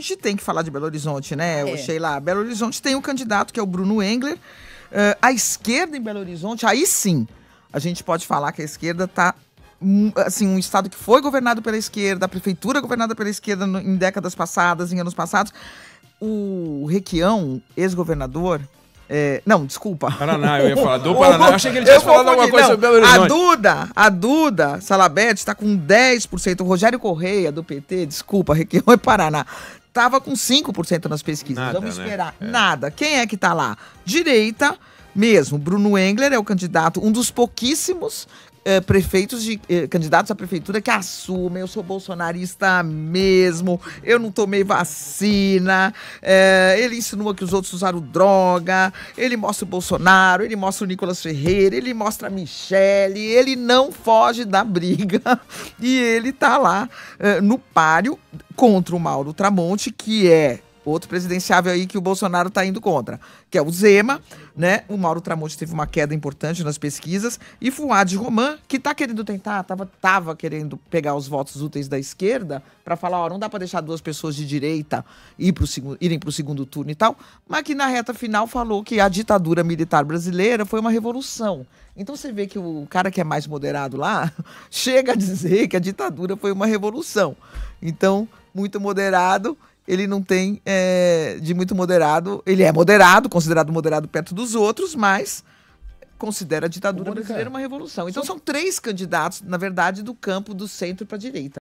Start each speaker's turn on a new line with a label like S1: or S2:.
S1: gente tem que falar de Belo Horizonte, né, é. lá, Belo Horizonte tem um candidato que é o Bruno Engler. Uh, a esquerda em Belo Horizonte, aí sim, a gente pode falar que a esquerda está assim, um estado que foi governado pela esquerda, a prefeitura governada pela esquerda no, em décadas passadas, em anos passados. O Requião, ex-governador, é, não, desculpa. Paraná, ah, eu ia falar do Paraná. Eu achei que ele tinha falado alguma coisa não, sobre Belo Horizonte. A Duda, a Duda Salabete está com 10%. O Rogério Correia, do PT, desculpa, Requião é Paraná, Tava com 5% nas pesquisas. Nada, Vamos né? esperar. Né? É. Nada. Quem é que tá lá? Direita mesmo. Bruno Engler é o candidato, um dos pouquíssimos eh, prefeitos de eh, candidatos à prefeitura que assumem, eu sou bolsonarista mesmo, eu não tomei vacina, eh, ele insinua que os outros usaram droga, ele mostra o Bolsonaro, ele mostra o Nicolas Ferreira, ele mostra a Michele, ele não foge da briga e ele tá lá no páreo contra o Mauro Tramonte, que é outro presidenciável aí que o Bolsonaro está indo contra, que é o Zema, né? O Mauro Tramonte teve uma queda importante nas pesquisas e Fuad Roman, que está querendo tentar, tava, tava querendo pegar os votos úteis da esquerda para falar, ó, não dá para deixar duas pessoas de direita ir pro irem para o segundo turno e tal, mas que na reta final falou que a ditadura militar brasileira foi uma revolução. Então você vê que o cara que é mais moderado lá chega a dizer que a ditadura foi uma revolução. Então, muito moderado ele não tem é, de muito moderado. Ele é moderado, considerado moderado perto dos outros, mas considera a ditadura brasileira uma revolução. Então são três candidatos, na verdade, do campo do centro para a direita.